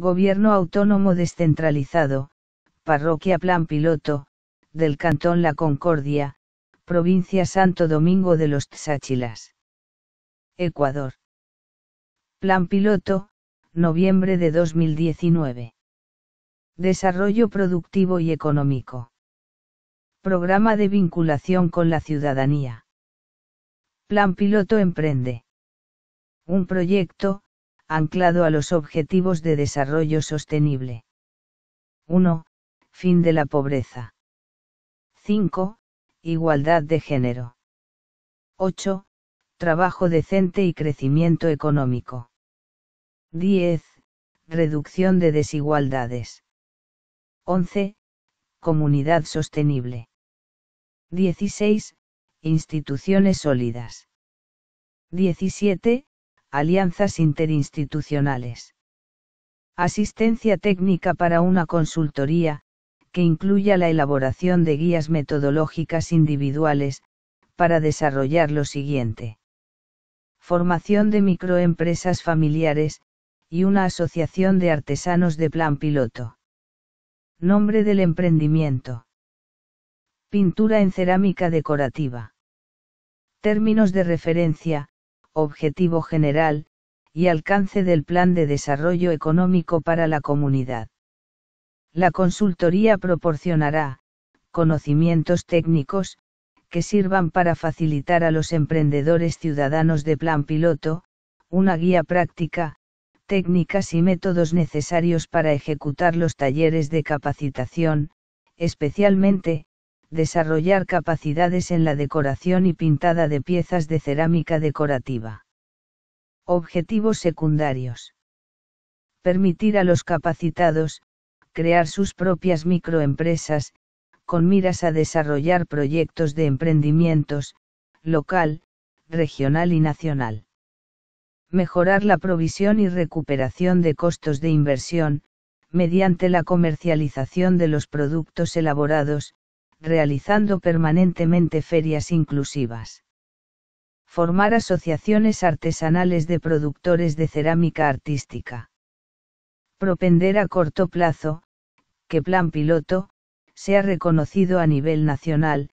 Gobierno Autónomo Descentralizado, Parroquia Plan Piloto, del Cantón La Concordia, Provincia Santo Domingo de los Tsáchilas. Ecuador. Plan Piloto, noviembre de 2019. Desarrollo Productivo y Económico. Programa de vinculación con la ciudadanía. Plan Piloto Emprende. Un proyecto, anclado a los Objetivos de Desarrollo Sostenible. 1. Fin de la pobreza. 5. Igualdad de género. 8. Trabajo decente y crecimiento económico. 10. Reducción de desigualdades. 11. Comunidad sostenible. 16. Instituciones sólidas. 17 alianzas interinstitucionales. Asistencia técnica para una consultoría, que incluya la elaboración de guías metodológicas individuales, para desarrollar lo siguiente. Formación de microempresas familiares, y una asociación de artesanos de plan piloto. Nombre del emprendimiento. Pintura en cerámica decorativa. Términos de referencia, objetivo general, y alcance del Plan de Desarrollo Económico para la Comunidad. La consultoría proporcionará conocimientos técnicos que sirvan para facilitar a los emprendedores ciudadanos de plan piloto, una guía práctica, técnicas y métodos necesarios para ejecutar los talleres de capacitación, especialmente, desarrollar capacidades en la decoración y pintada de piezas de cerámica decorativa. Objetivos secundarios. Permitir a los capacitados, crear sus propias microempresas, con miras a desarrollar proyectos de emprendimientos, local, regional y nacional. Mejorar la provisión y recuperación de costos de inversión, mediante la comercialización de los productos elaborados, realizando permanentemente ferias inclusivas. Formar asociaciones artesanales de productores de cerámica artística. Propender a corto plazo, que Plan Piloto, sea reconocido a nivel nacional,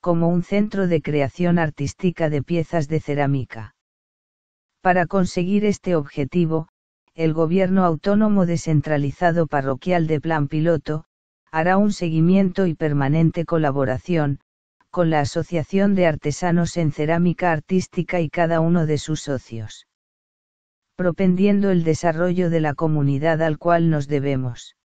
como un centro de creación artística de piezas de cerámica. Para conseguir este objetivo, el gobierno autónomo descentralizado parroquial de Plan Piloto, hará un seguimiento y permanente colaboración, con la Asociación de Artesanos en Cerámica Artística y cada uno de sus socios. Propendiendo el desarrollo de la comunidad al cual nos debemos.